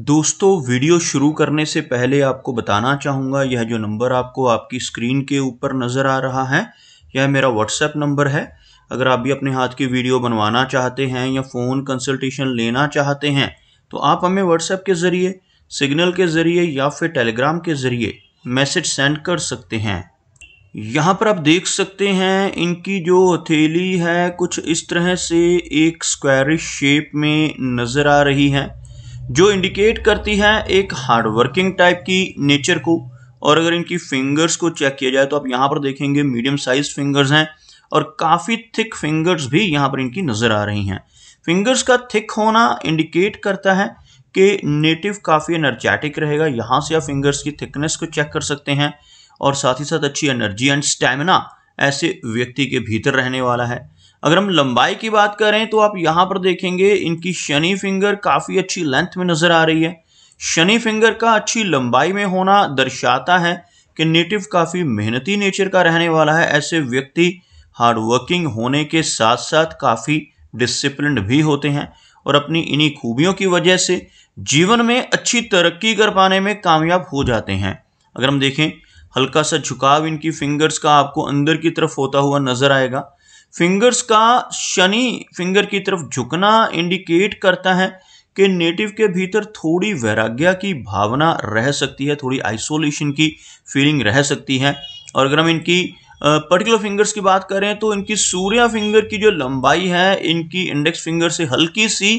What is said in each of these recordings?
दोस्तों वीडियो शुरू करने से पहले आपको बताना चाहूँगा यह जो नंबर आपको आपकी स्क्रीन के ऊपर नज़र आ रहा है यह मेरा व्हाट्सएप नंबर है अगर आप भी अपने हाथ की वीडियो बनवाना चाहते हैं या फ़ोन कंसल्टेशन लेना चाहते हैं तो आप हमें व्हाट्सएप के ज़रिए सिग्नल के ज़रिए या फिर टेलीग्राम के ज़रिए मैसेज सेंड कर सकते हैं यहाँ पर आप देख सकते हैं इनकी जो हथेली है कुछ इस तरह से एक स्क्वायरिश शेप में नज़र आ रही है जो इंडिकेट करती है एक हार्डवर्किंग टाइप की नेचर को और अगर इनकी फिंगर्स को चेक किया जाए तो आप यहाँ पर देखेंगे मीडियम साइज फिंगर्स हैं और काफ़ी थिक फिंगर्स भी यहाँ पर इनकी नज़र आ रही हैं फिंगर्स का थिक होना इंडिकेट करता है कि नेटिव काफ़ी एनर्जेटिक रहेगा यहाँ से आप फिंगर्स की थिकनेस को चेक कर सकते हैं और साथ ही साथ अच्छी एनर्जी एंड स्टेमिना ऐसे व्यक्ति के भीतर रहने वाला है अगर हम लंबाई की बात करें तो आप यहाँ पर देखेंगे इनकी शनि फिंगर काफ़ी अच्छी लेंथ में नज़र आ रही है शनि फिंगर का अच्छी लंबाई में होना दर्शाता है कि नेटिव काफ़ी मेहनती नेचर का रहने वाला है ऐसे व्यक्ति हार्डवर्किंग होने के साथ साथ काफ़ी डिसिप्लिन भी होते हैं और अपनी इन्हीं खूबियों की वजह से जीवन में अच्छी तरक्की कर पाने में कामयाब हो जाते हैं अगर हम देखें हल्का सा झुकाव इनकी फिंगर्स का आपको अंदर की तरफ होता हुआ नज़र आएगा फिंगर्स का शनि फिंगर की तरफ झुकना इंडिकेट करता है कि नेटिव के भीतर थोड़ी वैराग्य की भावना रह सकती है थोड़ी आइसोलेशन की फीलिंग रह सकती है और अगर हम इनकी पर्टिकुलर फिंगर्स की बात करें तो इनकी सूर्या फिंगर की जो लंबाई है इनकी इंडेक्स फिंगर से हल्की सी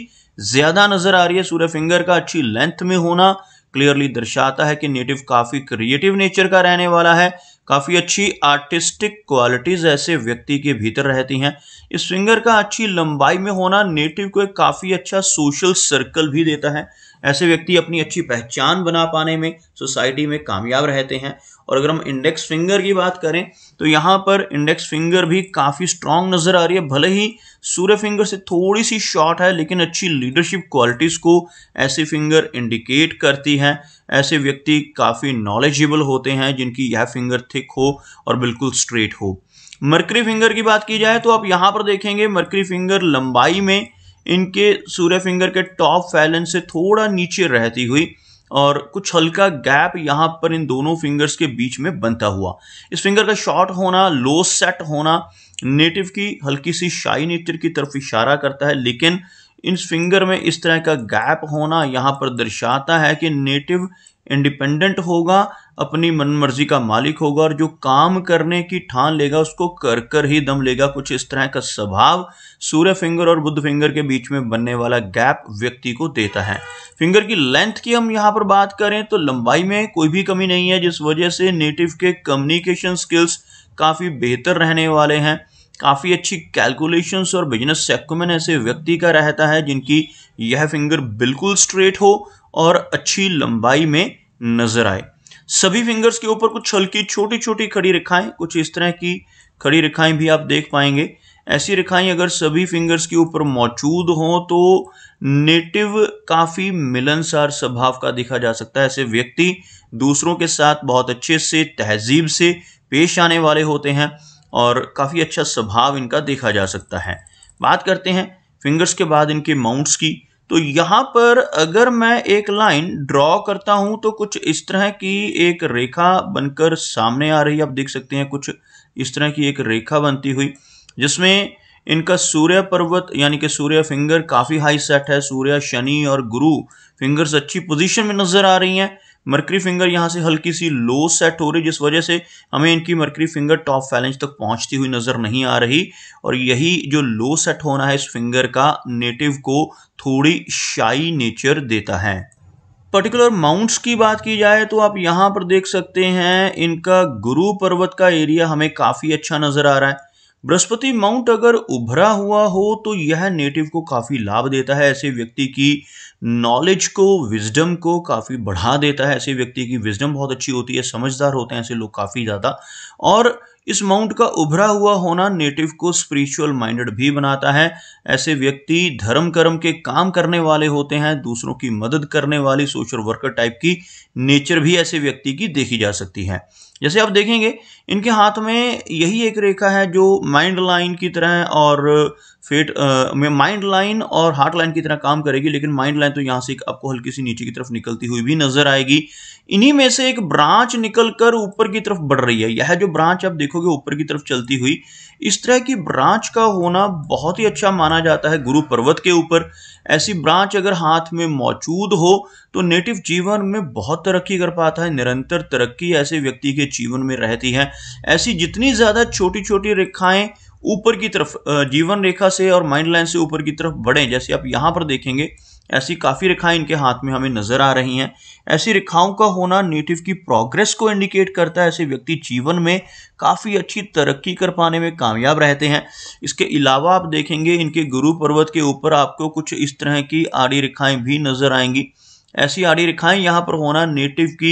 ज़्यादा नज़र आ रही है सूर्य फिंगर का अच्छी लेंथ में होना क्लियरली दर्शाता है कि नेटिव काफ़ी क्रिएटिव नेचर का रहने वाला है काफ़ी अच्छी आर्टिस्टिक क्वालिटीज़ ऐसे व्यक्ति के भीतर रहती हैं इस फिंगर का अच्छी लंबाई में होना नेटिव को एक काफ़ी अच्छा सोशल सर्कल भी देता है ऐसे व्यक्ति अपनी अच्छी पहचान बना पाने में सोसाइटी में कामयाब रहते हैं और अगर हम इंडेक्स फिंगर की बात करें तो यहाँ पर इंडेक्स फिंगर भी काफ़ी स्ट्रांग नज़र आ रही है भले ही सूर्य फिंगर से थोड़ी सी शॉर्ट है लेकिन अच्छी लीडरशिप क्वालिटीज़ को ऐसी फिंगर इंडिकेट करती है ऐसे व्यक्ति काफ़ी नॉलेजेबल होते हैं जिनकी यह फिंगर थिक हो और बिल्कुल स्ट्रेट हो मरकरी फिंगर की बात की जाए तो आप यहाँ पर देखेंगे मरकरी फिंगर लंबाई में इनके सूर्य फिंगर के टॉप फैलन से थोड़ा नीचे रहती हुई और कुछ हल्का गैप यहाँ पर इन दोनों फिंगर्स के बीच में बनता हुआ इस फिंगर का शॉर्ट होना लो सेट होना नेटिव की हल्की सी शाई नेचर की तरफ इशारा करता है लेकिन इस फिंगर में इस तरह का गैप होना यहाँ पर दर्शाता है कि नेटिव इंडिपेंडेंट होगा अपनी मन मर्जी का मालिक होगा और जो काम करने की ठान लेगा उसको कर कर ही दम लेगा कुछ इस तरह का स्वभाव सूर्य फिंगर और बुद्ध फिंगर के बीच में बनने वाला गैप व्यक्ति को देता है फिंगर की लेंथ की हम यहाँ पर बात करें तो लंबाई में कोई भी कमी नहीं है जिस वजह से नेटिव के कम्युनिकेशन स्किल्स काफ़ी बेहतर रहने वाले हैं काफ़ी अच्छी कैलकुलेशंस और बिजनेस सेक्यूमेन ऐसे व्यक्ति का रहता है जिनकी यह फिंगर बिल्कुल स्ट्रेट हो और अच्छी लंबाई में नजर आए सभी फिंगर्स के ऊपर कुछ हल्की छोटी छोटी खड़ी रेखाएं कुछ इस तरह की खड़ी रेखाएं भी आप देख पाएंगे ऐसी रेखाएं अगर सभी फिंगर्स के ऊपर मौजूद हों तो नेटिव काफ़ी मिलनसार स्वभाव का देखा जा सकता है ऐसे व्यक्ति दूसरों के साथ बहुत अच्छे से तहजीब से पेश आने वाले होते हैं और काफ़ी अच्छा स्वभाव इनका देखा जा सकता है बात करते हैं फिंगर्स के बाद इनके माउंट्स की तो यहाँ पर अगर मैं एक लाइन ड्रॉ करता हूँ तो कुछ इस तरह की एक रेखा बनकर सामने आ रही है आप देख सकते हैं कुछ इस तरह की एक रेखा बनती हुई जिसमें इनका सूर्य पर्वत यानी कि सूर्य फिंगर काफ़ी हाई सेट है सूर्य शनि और गुरु फिंगर्स अच्छी पोजीशन में नज़र आ रही हैं मर्करी फिंगर यहाँ से हल्की सी लो सेट हो रही जिस वजह से हमें इनकी मर्करी फिंगर टॉप फैलेंज तक पहुँचती हुई नज़र नहीं आ रही और यही जो लो सेट होना है इस फिंगर का नेटिव को थोड़ी शाई नेचर देता है पर्टिकुलर माउंट्स की बात की जाए तो आप यहाँ पर देख सकते हैं इनका गुरु पर्वत का एरिया हमें काफ़ी अच्छा नज़र आ रहा है बृहस्पति माउंट अगर उभरा हुआ हो तो यह नेटिव को काफ़ी लाभ देता है ऐसे व्यक्ति की नॉलेज को विजडम को काफ़ी बढ़ा देता है ऐसे व्यक्ति की विजडम बहुत अच्छी होती है समझदार होते हैं ऐसे लोग काफ़ी ज़्यादा और इस माउंट का उभरा हुआ होना नेटिव को स्पिरिचुअल माइंडेड भी बनाता है ऐसे व्यक्ति धर्म कर्म के काम करने वाले होते हैं दूसरों की मदद करने वाली सोशल वर्कर टाइप की नेचर भी ऐसे व्यक्ति की देखी जा सकती है जैसे आप देखेंगे इनके हाथ में यही एक रेखा है जो माइंड लाइन की तरह और फेट uh, में माइंड लाइन और हार्ट लाइन की तरह काम करेगी लेकिन माइंड लाइन तो यहाँ से आपको हल्की सी नीचे की तरफ निकलती हुई भी नजर आएगी इन्हीं में से एक ब्रांच निकल कर ऊपर की तरफ बढ़ रही है यह जो ब्रांच आप देखोगे ऊपर की तरफ चलती हुई इस तरह की ब्रांच का होना बहुत ही अच्छा माना जाता है गुरु पर्वत के ऊपर ऐसी ब्रांच अगर हाथ में मौजूद हो तो नेटिव जीवन में बहुत तरक्की कर पाता है निरंतर तरक्की ऐसे व्यक्ति के जीवन में रहती है ऐसी जितनी ज़्यादा छोटी छोटी रेखाएं ऊपर की तरफ जीवन रेखा से और माइंड लाइन से ऊपर की तरफ बढ़ें जैसे आप यहाँ पर देखेंगे ऐसी काफ़ी रेखाएं इनके हाथ में हमें नज़र आ रही हैं ऐसी रेखाओं का होना नेटिव की प्रोग्रेस को इंडिकेट करता है ऐसे व्यक्ति जीवन में काफ़ी अच्छी तरक्की कर पाने में कामयाब रहते हैं इसके अलावा आप देखेंगे इनके गुरु पर्वत के ऊपर आपको कुछ इस तरह की आड़ी रेखाएँ भी नज़र आएंगी ऐसी आड़ी रेखाएं यहाँ पर होना नेटिव की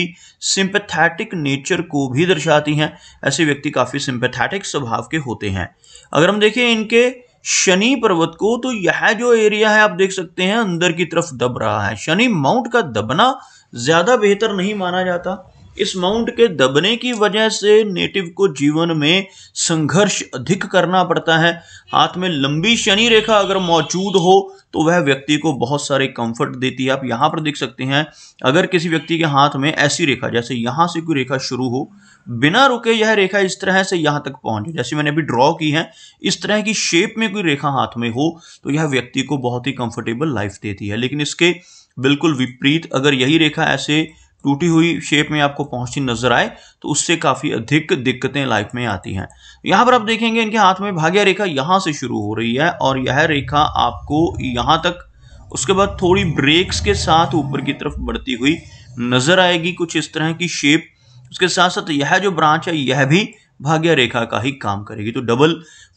सिंपथैटिक नेचर को भी दर्शाती हैं ऐसे व्यक्ति काफ़ी सिंपथेटिक स्वभाव के होते हैं अगर हम देखें इनके शनि पर्वत को तो यह जो एरिया है आप देख सकते हैं अंदर की तरफ दब रहा है शनि माउंट का दबना ज़्यादा बेहतर नहीं माना जाता इस माउंट के दबने की वजह से नेटिव को जीवन में संघर्ष अधिक करना पड़ता है हाथ में लंबी शनि रेखा अगर मौजूद हो तो वह व्यक्ति को बहुत सारे कंफर्ट देती है आप यहाँ पर देख सकते हैं अगर किसी व्यक्ति के हाथ में ऐसी रेखा जैसे यहाँ से कोई रेखा शुरू हो बिना रुके यह रेखा इस तरह से यहाँ तक पहुंचे जैसे मैंने अभी ड्रॉ की है इस तरह की शेप में कोई रेखा हाथ में हो तो यह व्यक्ति को बहुत ही कंफर्टेबल लाइफ देती है लेकिन इसके बिल्कुल विपरीत अगर यही रेखा ऐसे टूटी हुई शेप में आपको पहुंचती नजर आए तो उससे काफ़ी अधिक दिक्कतें लाइफ में आती हैं यहां पर आप देखेंगे इनके हाथ में भाग्य रेखा यहां से शुरू हो रही है और यह रेखा आपको यहाँ तक उसके बाद थोड़ी ब्रेक्स के साथ ऊपर की तरफ बढ़ती हुई नजर आएगी कुछ इस तरह की शेप उसके साथ साथ यह जो ब्रांच है यह भी भाग्य रेखा का ही काम करेगी तो डबल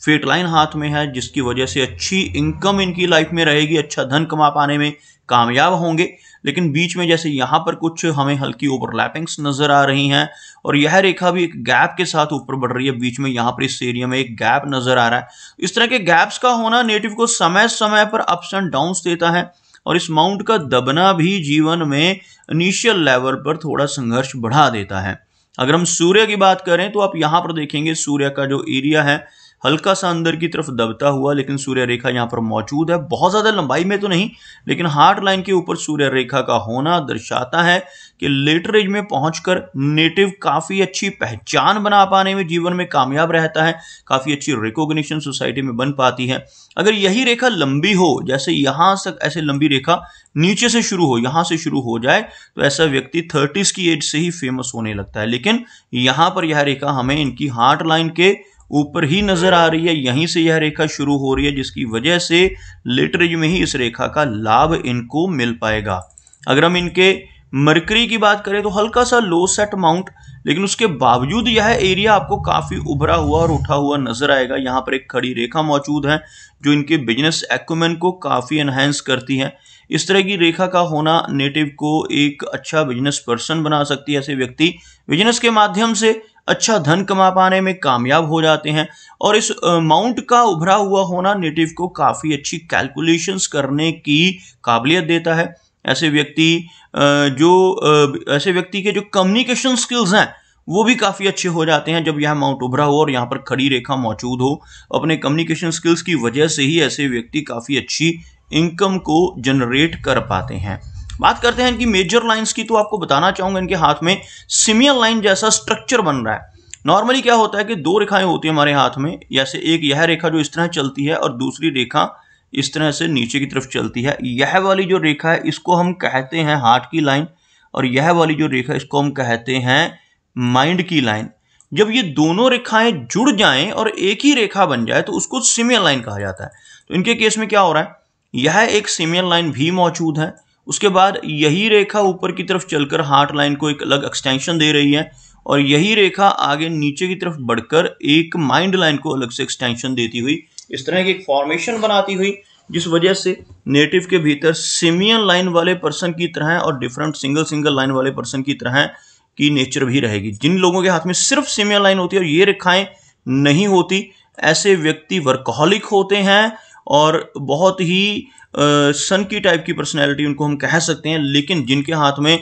फेट लाइन हाथ में है जिसकी वजह से अच्छी इनकम इनकी लाइफ में रहेगी अच्छा धन कमा पाने में कामयाब होंगे लेकिन बीच में जैसे यहाँ पर कुछ हमें हल्की ओवरलैपिंग्स नज़र आ रही हैं और यह रेखा भी एक गैप के साथ ऊपर बढ़ रही है बीच में यहाँ पर इस एरिया में एक गैप नज़र आ रहा है इस तरह के गैप्स का होना नेटिव को समय समय पर अप्स एंड डाउन्स देता है और इस माउंट का दबना भी जीवन में इनिशियल लेवल पर थोड़ा संघर्ष बढ़ा देता है अगर हम सूर्य की बात करें तो आप यहाँ पर देखेंगे सूर्य का जो एरिया है हल्का सा अंदर की तरफ दबता हुआ लेकिन सूर्य रेखा यहाँ पर मौजूद है बहुत ज़्यादा लंबाई में तो नहीं लेकिन हार्ट लाइन के ऊपर सूर्य रेखा का होना दर्शाता है कि लेटर एज में पहुंचकर नेटिव काफ़ी अच्छी पहचान बना पाने में जीवन में कामयाब रहता है काफ़ी अच्छी रिकॉग्निशन सोसाइटी में बन पाती है अगर यही रेखा लंबी हो जैसे यहाँ तक ऐसे लंबी रेखा नीचे से शुरू हो यहाँ से शुरू हो जाए तो ऐसा व्यक्ति थर्टीज़ की एज से ही फेमस होने लगता है लेकिन यहाँ पर यह रेखा हमें इनकी हार्ट लाइन के ऊपर ही नजर आ रही है यहीं से यह रेखा शुरू हो रही है जिसकी वजह से लिटरेज में ही इस रेखा का लाभ इनको मिल पाएगा अगर हम इनके मरकरी की बात करें तो हल्का सा लो सेट माउंट लेकिन उसके बावजूद यह एरिया आपको काफ़ी उभरा हुआ और उठा हुआ नजर आएगा यहाँ पर एक खड़ी रेखा मौजूद है जो इनके बिजनेस एक्मेंट को काफ़ी एनहेंस करती है इस तरह की रेखा का होना नेटिव को एक अच्छा बिजनेस पर्सन बना सकती है ऐसे व्यक्ति बिजनेस के माध्यम से अच्छा धन कमा पाने में कामयाब हो जाते हैं और इस अमाउंट का उभरा हुआ होना नेटिव को काफ़ी अच्छी कैलकुलेशंस करने की काबिलियत देता है ऐसे व्यक्ति जो ऐसे व्यक्ति के जो कम्युनिकेशन स्किल्स हैं वो भी काफ़ी अच्छे हो जाते हैं जब यह अमाउंट उभरा हो और यहाँ पर खड़ी रेखा मौजूद हो अपने कम्युनिकेशन स्किल्स की वजह से ही ऐसे व्यक्ति काफ़ी अच्छी इनकम को जनरेट कर पाते हैं बात करते हैं इनकी मेजर लाइंस की तो आपको बताना चाहूंगा इनके हाथ में सिमियर लाइन जैसा स्ट्रक्चर बन रहा है नॉर्मली क्या होता है कि दो रेखाएं होती हैं हमारे हाथ में जैसे एक यह रेखा जो इस तरह चलती है और दूसरी रेखा इस तरह से नीचे की तरफ चलती है यह वाली जो रेखा है इसको हम कहते हैं हार्ट की लाइन और यह वाली जो रेखा इसको हम कहते हैं माइंड की लाइन जब ये दोनों रेखाएं जुड़ जाएं और एक ही रेखा बन जाए तो उसको सिमियर लाइन कहा जाता है तो इनके केस में क्या हो रहा है यह एक सिमियर लाइन भी मौजूद है उसके बाद यही रेखा ऊपर की तरफ चलकर हार्ट लाइन को एक अलग एक्सटेंशन दे रही है और यही रेखा आगे नीचे की तरफ बढ़कर एक माइंड लाइन को अलग से एक्सटेंशन देती हुई इस तरह की एक फॉर्मेशन बनाती हुई जिस वजह से नेटिव के भीतर सिमियन लाइन वाले पर्सन की तरह और डिफरेंट सिंगल सिंगल लाइन वाले पर्सन की तरह की नेचर भी रहेगी जिन लोगों के हाथ में सिर्फ सिमियन लाइन होती है और ये रेखाएं नहीं होती ऐसे व्यक्ति वर्कहॉलिक होते हैं और बहुत ही सन की टाइप की पर्सनैलिटी उनको हम कह सकते हैं लेकिन जिनके हाथ में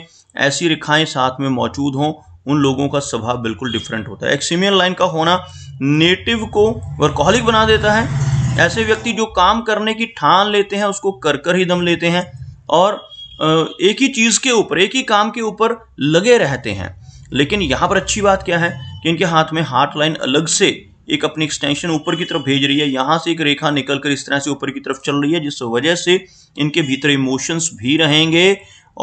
ऐसी रेखाएँ साथ में मौजूद हों उन लोगों का स्वभाव बिल्कुल डिफरेंट होता है एक्सीमियन लाइन का होना नेटिव को वर्कोहलिक बना देता है ऐसे व्यक्ति जो काम करने की ठान लेते हैं उसको कर कर ही दम लेते हैं और एक ही चीज़ के ऊपर एक ही काम के ऊपर लगे रहते हैं लेकिन यहाँ पर अच्छी बात क्या है कि इनके हाथ में हार्ट लाइन अलग से एक अपनी एक्सटेंशन ऊपर की तरफ भेज रही है यहाँ से एक रेखा निकल कर इस तरह से ऊपर की तरफ चल रही है जिस वजह से इनके भीतर इमोशंस भी रहेंगे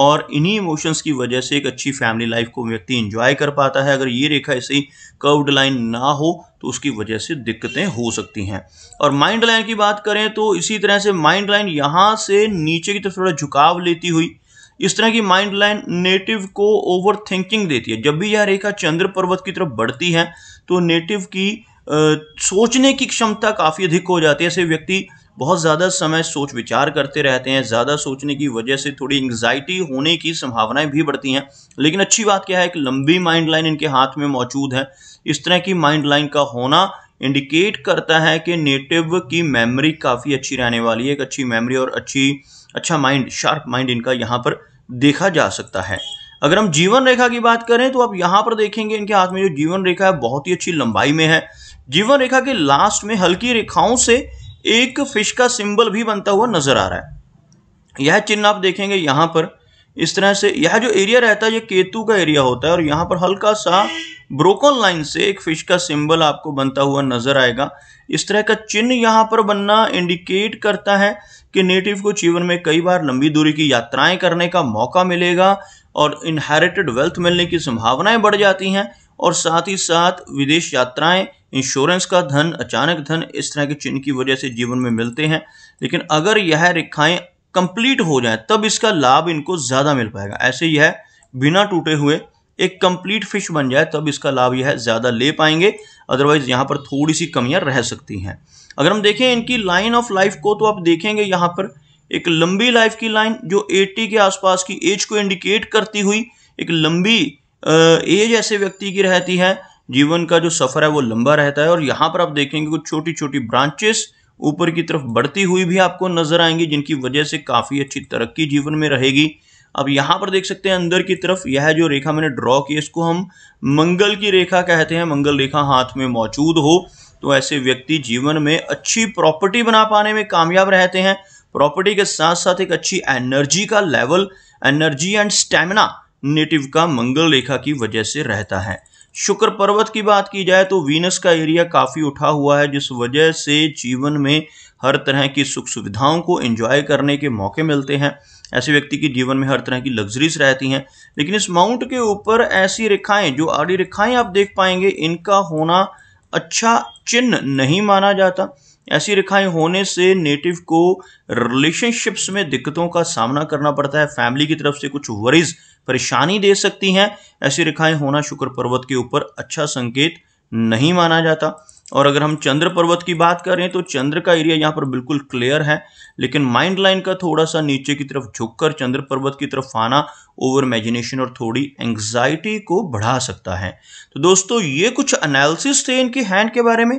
और इन्हीं इमोशंस की वजह से एक अच्छी फैमिली लाइफ को व्यक्ति इंजॉय कर पाता है अगर ये रेखा ऐसे कर्व्ड लाइन ना हो तो उसकी वजह से दिक्कतें हो सकती हैं और माइंड लाइन की बात करें तो इसी तरह से माइंड लाइन यहाँ से नीचे की तरफ थोड़ा झुकाव लेती हुई इस तरह की माइंड लाइन नेटिव को ओवर थिंकिंग देती है जब भी यह रेखा चंद्र पर्वत की तरफ बढ़ती है तो नेटिव की सोचने की क्षमता काफ़ी अधिक हो जाती है ऐसे व्यक्ति बहुत ज़्यादा समय सोच विचार करते रहते हैं ज़्यादा सोचने की वजह से थोड़ी एंग्जाइटी होने की संभावनाएं भी बढ़ती हैं लेकिन अच्छी बात क्या है एक लंबी माइंड लाइन इनके हाथ में मौजूद है इस तरह की माइंड लाइन का होना इंडिकेट करता है कि नेटिव की मेमोरी काफ़ी अच्छी रहने वाली है एक अच्छी मेमोरी और अच्छी अच्छा माइंड शार्प माइंड इनका यहाँ पर देखा जा सकता है अगर हम जीवन रेखा की बात करें तो आप यहाँ पर देखेंगे इनके हाथ में जो जीवन रेखा है बहुत ही अच्छी लंबाई में है जीवन रेखा के लास्ट में हल्की रेखाओं से एक फिश का सिंबल भी बनता हुआ नजर आ रहा है यह चिन्ह आप देखेंगे यहां पर इस तरह से यह जो एरिया रहता है ये केतु का एरिया होता है और यहाँ पर हल्का सा ब्रोकन लाइन से एक फिश का सिंबल आपको बनता हुआ नजर आएगा इस तरह का चिन्ह यहाँ पर बनना इंडिकेट करता है कि नेटिव को जीवन में कई बार लंबी दूरी की यात्राएं करने का मौका मिलेगा और इनहेरिटेड वेल्थ मिलने की संभावनाएं बढ़ जाती हैं और साथ ही साथ विदेश यात्राएं इंश्योरेंस का धन अचानक धन इस तरह के चिन्ह की वजह से जीवन में मिलते हैं लेकिन अगर यह रेखाएं कंप्लीट हो जाए तब इसका लाभ इनको ज़्यादा मिल पाएगा ऐसे यह बिना टूटे हुए एक कंप्लीट फिश बन जाए तब इसका लाभ यह ज़्यादा ले पाएंगे अदरवाइज यहाँ पर थोड़ी सी कमियाँ रह सकती हैं अगर हम देखें इनकी लाइन ऑफ लाइफ को तो आप देखेंगे यहाँ पर एक लंबी लाइफ की लाइन जो 80 के आसपास की एज को इंडिकेट करती हुई एक लंबी एज ऐसे व्यक्ति की रहती है जीवन का जो सफ़र है वो लंबा रहता है और यहाँ पर आप देखेंगे कुछ छोटी छोटी ब्रांचेस ऊपर की तरफ बढ़ती हुई भी आपको नजर आएंगी जिनकी वजह से काफ़ी अच्छी तरक्की जीवन में रहेगी अब यहाँ पर देख सकते हैं अंदर की तरफ यह जो रेखा मैंने ड्रॉ की इसको हम मंगल की रेखा कहते हैं मंगल रेखा हाथ में मौजूद हो तो ऐसे व्यक्ति जीवन में अच्छी प्रॉपर्टी बना पाने में कामयाब रहते हैं प्रॉपर्टी के साथ साथ एक अच्छी एनर्जी का level energy and stamina native का मंगल रेखा की वजह से रहता है शुक्र पर्वत की बात की जाए तो वीनस का एरिया काफ़ी उठा हुआ है जिस वजह से जीवन में हर तरह की सुख सुविधाओं को एंजॉय करने के मौके मिलते हैं ऐसे व्यक्ति की जीवन में हर तरह की लग्जरीज रहती हैं लेकिन इस माउंट के ऊपर ऐसी रेखाएं जो आड़ी रेखाएं आप देख पाएंगे इनका होना अच्छा चिन्ह नहीं माना जाता ऐसी रेखाएं होने से नेटिव को रिलेशनशिप्स में दिक्कतों का सामना करना पड़ता है फैमिली की तरफ से कुछ वरीज परेशानी दे सकती हैं ऐसी रेखाएं होना शुक्र पर्वत के ऊपर अच्छा संकेत नहीं माना जाता और अगर हम चंद्र पर्वत की बात करें तो चंद्र का एरिया यहाँ पर बिल्कुल क्लियर है लेकिन माइंड लाइन का थोड़ा सा नीचे की तरफ झुककर चंद्र पर्वत की तरफ आना ओवर इमेजिनेशन और थोड़ी एंग्जाइटी को बढ़ा सकता है तो दोस्तों ये कुछ एनालिसिस थे इनके हैंड के बारे में